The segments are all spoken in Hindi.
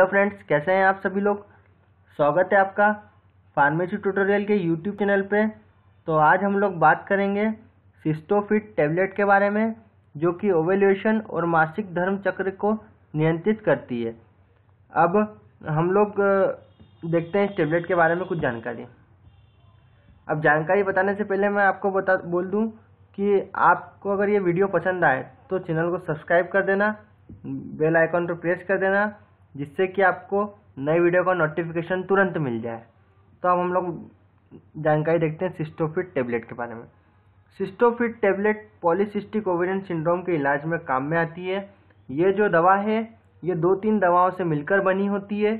हेलो फ्रेंड्स कैसे हैं आप सभी लोग स्वागत है आपका फार्मेसी ट्यूटोरियल के यूट्यूब चैनल पे तो आज हम लोग बात करेंगे सिस्टोफिट टैबलेट के बारे में जो कि ओवेल्यूशन और मासिक धर्म चक्र को नियंत्रित करती है अब हम लोग देखते हैं इस टैबलेट के बारे में कुछ जानकारी अब जानकारी बताने से पहले मैं आपको बता बोल दूँ कि आपको अगर ये वीडियो पसंद आए तो चैनल को सब्सक्राइब कर देना बेल आइकॉन पर प्रेस कर देना जिससे कि आपको नए वीडियो का नोटिफिकेशन तुरंत मिल जाए तो अब हम लोग जानकारी देखते हैं सिस्टोफिट टेबलेट के बारे में Cystofit tablet polycystic ovarian syndrome के इलाज में काम में आती है ये जो दवा है ये दो तीन दवाओं से मिलकर बनी होती है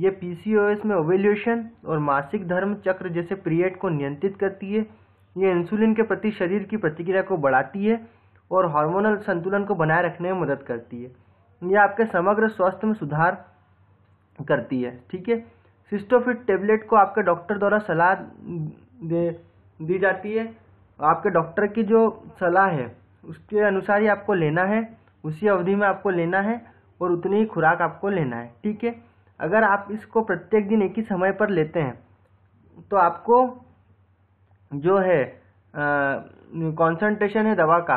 ये पी में ओवेल्यूशन और मासिक धर्म चक्र जैसे पीरियड को नियंत्रित करती है ये इंसुलिन के प्रति शरीर की प्रतिक्रिया को बढ़ाती है और हार्मोनल संतुलन को बनाए रखने में मदद करती है ये आपके समग्र स्वास्थ्य में सुधार करती है ठीक है सिस्टोफिट टेबलेट को आपके डॉक्टर द्वारा सलाह दे दी जाती है आपके डॉक्टर की जो सलाह है उसके अनुसार ही आपको लेना है उसी अवधि में आपको लेना है और उतनी ही खुराक आपको लेना है ठीक है अगर आप इसको प्रत्येक दिन एक ही समय पर लेते हैं तो आपको जो है कॉन्सेंट्रेशन है दवा का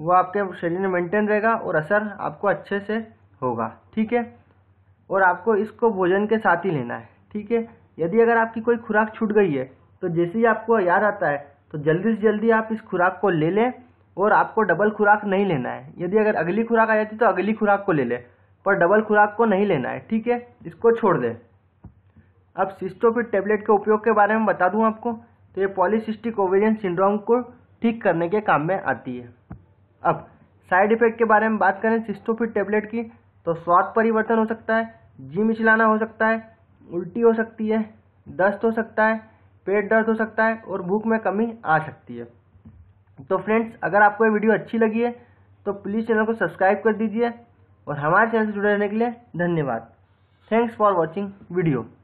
वो आपके शरीर में मेंटेन रहेगा और असर आपको अच्छे से होगा ठीक है और आपको इसको भोजन के साथ ही लेना है ठीक है यदि अगर आपकी कोई खुराक छूट गई है तो जैसे ही आपको याद आता है तो जल्दी से जल्दी आप इस खुराक को ले लें और आपको डबल खुराक नहीं लेना है यदि अगर अगली खुराक आ जाती तो अगली खुराक को ले लें पर डबल खुराक को नहीं लेना है ठीक है इसको छोड़ दें अब सिस्टोपिट टेबलेट के उपयोग के बारे में बता दूं आपको तो ये पॉलीसिस्टिक ओवेरियन सिंड्रोम को ठीक करने के काम में आती है अब साइड इफेक्ट के बारे में बात करें सिस्टोफिट टेबलेट की तो स्वाद परिवर्तन हो सकता है जी मिचलाना हो सकता है उल्टी हो सकती है दस्त हो सकता है पेट दर्द हो सकता है और भूख में कमी आ सकती है तो फ्रेंड्स अगर आपको ये वीडियो अच्छी लगी है तो प्लीज़ चैनल को सब्सक्राइब कर दीजिए और हमारे चैनल से जुड़े रहने के लिए धन्यवाद थैंक्स फॉर वॉचिंग वीडियो